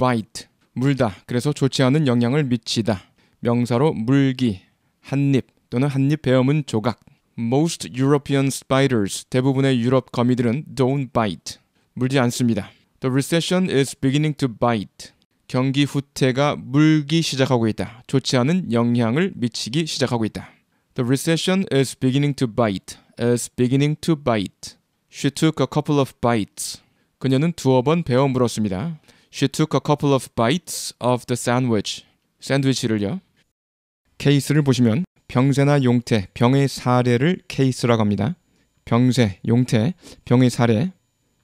bite 물다. 그래서 좋지 않은 영향을 미치다. 명사로 물기, 한입 또는 한입 베어문 조각. Most European spiders 대부분의 유럽 거미들은 don't bite 물지 않습니다. The recession is beginning to bite. 경기 후퇴가 물기 시작하고 있다. 좋지 않은 영향을 미치기 시작하고 있다. The recession is beginning to bite. is beginning to bite. She took a couple of bites. 그녀는 두어 번 베어 물었습니다. She took a couple of bites of the sandwich. 샌드위치를요. 케이스를 보시면 병세나 용태, 병의 사례를 케이스라고 합니다. 병세, 용태, 병의 사례.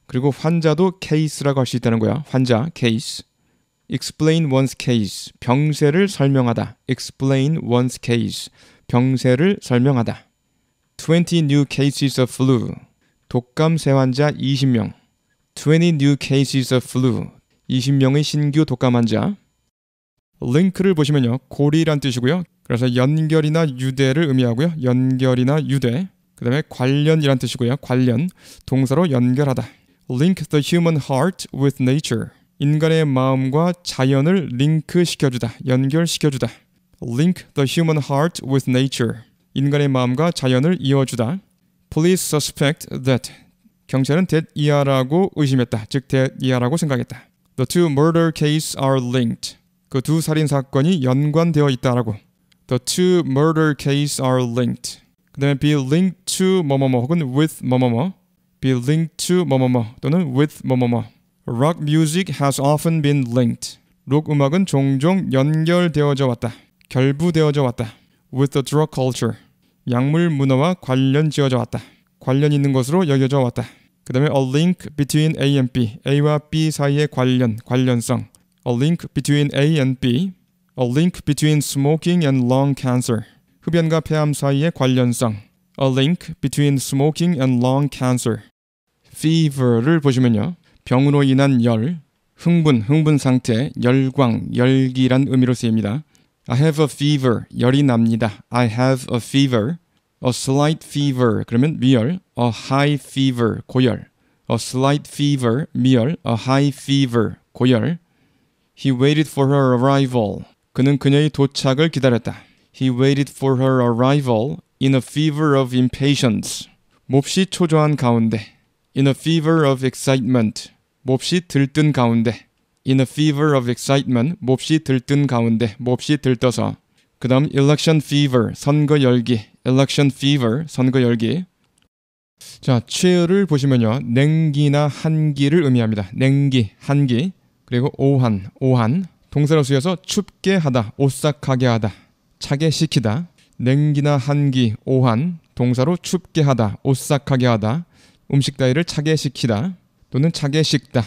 그리고 환자도 케이스라고 할 수 있다는 거야. 환자, 케이스. explain one's case. 병세를 설명하다. explain one's case. 병세를 설명하다. 20 new cases of flu. 독감세 환자 20명. 20 new cases of flu. 20명의 신규 독감 환자. 링크를 보시면요. 고리란 뜻이고요. 그래서 연결이나 유대를 의미하고요. 연결이나 유대. 그다음에 관련이란 뜻이고요. 관련. 동사로 연결하다. Link the human heart with nature. 인간의 마음과 자연을 링크시켜 주다. 연결시켜 주다. Link the human heart with nature. 인간의 마음과 자연을 이어주다. Police suspect that 경찰은 대 이하라고 의심했다. 즉, 대 이하라고 생각했다. The two murder cases are linked. 그 두 살인 사건이 연관되어 있다라고. The two murder cases are linked. 그다음에 be linked to 뭐뭐뭐 혹은 with 뭐뭐뭐. be linked to 뭐뭐뭐 또는 with 뭐뭐뭐. Rock music has often been linked. 록 음악은 종종 연결되어져 왔다. 결부되어져 왔다. with the drug culture. 약물 문화와 관련 지어져 왔다. 관련 있는 것으로 여겨져 왔다. 그 다음에 a link between A and B, A와 B 사이의 관련, 관련성 a link between A and B, a link between smoking and lung cancer 흡연과 폐암 사이의 관련성 a link between smoking and lung cancer fever를 보시면요 병으로 인한 열, 흥분, 흥분 상태, 열광, 열기란 의미로 쓰입니다 I have a fever, 열이 납니다 I have a fever a slight fever 그러면 미열, a high fever 고열, a slight fever 미열, a high fever 고열. He waited for her arrival. 그는 그녀의 도착을 기다렸다. He waited for her arrival in a fever of impatience. 몹시 초조한 가운데. In a fever of excitement. 몹시 들뜬 가운데. In a fever of excitement. 몹시 들뜬 가운데. 몹시 들떠서. 그 다음 election fever 선거 열기 election fever 선거 열기 자 최를 보시면요 냉기나 한기를 의미합니다 냉기 한기 그리고 오한 오한 동사로 쓰여서 춥게 하다 오싹하게 하다 차게 시키다 냉기나 한기 오한 동사로 춥게 하다 오싹하게 하다 음식 따위를 차게 시키다 또는 차게 식다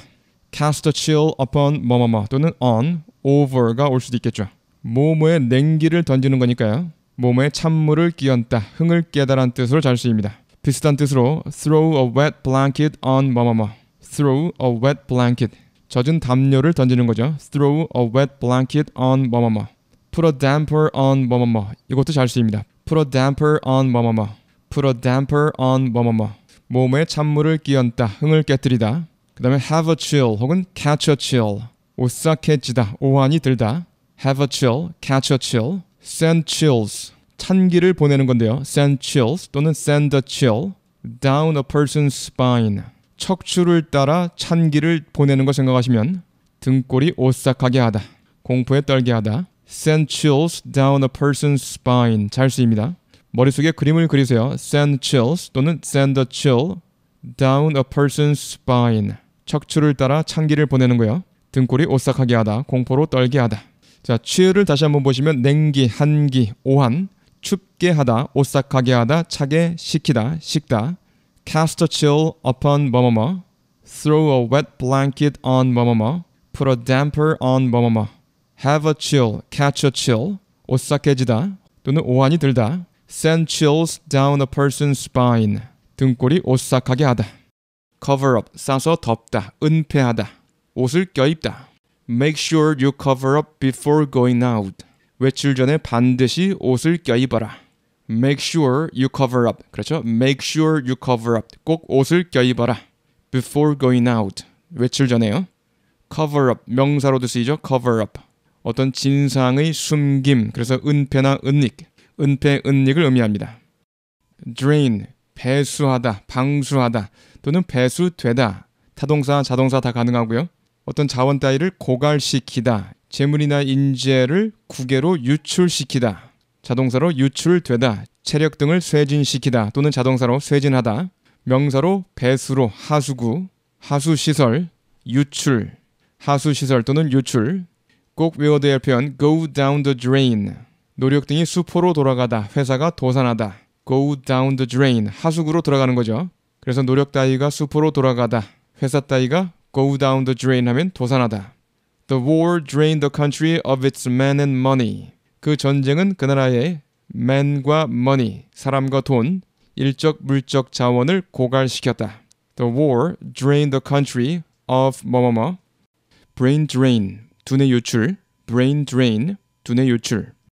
cast a chill upon 뭐뭐뭐 또는 on over가 올 수도 있겠죠 모모에 냉기를 던지는 거니까요. 모모에 찬물을 끼얹다, 흥을 깨달은 뜻으로 잘 쓰입니다. 비슷한 뜻으로 throw a wet blanket on 뭐뭐뭐 throw a wet blanket 젖은 담요를 던지는 거죠. throw a wet blanket on 뭐뭐뭐 put a damper on 뭐뭐뭐 이것도 잘 쓰입니다. put a damper on 뭐뭐뭐 put a damper on 뭐뭐뭐 몸에 찬물을 끼얹다, 흥을 깨뜨리다. 그 다음에 have a chill 혹은 catch a chill 오싹해지다, 오한이 들다. have a chill, catch a chill, send chills. 찬기를 보내는 건데요. send chills 또는 send a chill down a person's spine. 척추를 따라 찬기를 보내는 거 생각하시면 등골이 오싹하게 하다. 공포에 떨게 하다. send chills down a person's spine. 잘 쓰입니다. 머릿속에 그림을 그리세요. send chills 또는 send a chill down a person's spine. 척추를 따라 찬기를 보내는 거요. 등골이 오싹하게 하다. 공포로 떨게 하다. 자, 취를 다시 한번 보시면 냉기, 한기, 오한, 춥게 하다, 오싹하게 하다, 차게 식히다, 식다. cast a chill upon 뭐뭐뭐, throw a wet blanket on 뭐뭐뭐, put a damper on 뭐뭐뭐, have a chill, catch a chill, 오싹해지다 또는 오한이 들다, send chills down a person's spine, 등골이 오싹하게 하다, cover up, 싸서 덮다, 은폐하다, 옷을 껴입다. Make sure you cover up before going out. 외출 전에 반드시 옷을 껴입어라. Make sure you cover up. 그렇죠? Make sure you cover up. 꼭 옷을 껴입어라. Before going out. 외출 전에요. Cover up. 명사로도 쓰이죠. Cover up. 어떤 진상의 숨김. 그래서 은폐나 은닉. 은폐, 은닉을 의미합니다. Drain. 배수하다, 방수하다 또는 배수되다. 타동사, 자동사 다 가능하고요. 어떤 자원 따위를 고갈시키다. 재물이나 인재를 국외로 유출시키다. 자동사로 유출되다. 체력 등을 쇠진시키다 또는 자동사로 쇠진하다. 명사로 배수로 하수구, 하수시설, 유출, 하수시설 또는 유출. 꼭 외워둬야 할 표현 go down the drain. 노력 등이 수포로 돌아가다. 회사가 도산하다. go down the drain. 하수구로 돌아가는 거죠. 그래서 노력 따위가 수포로 돌아가다. 회사 따위가 Go down the drain 하면 도산하다. The war drained the country of its men and money. 그 전쟁은 그 나라의 맨과 money, 사람과 돈, 일적 물적 자원을 고갈시켰다. The war drained the country of 뭐뭐뭐. brain drain, 두뇌 유출, brain drain, 두뇌 유출.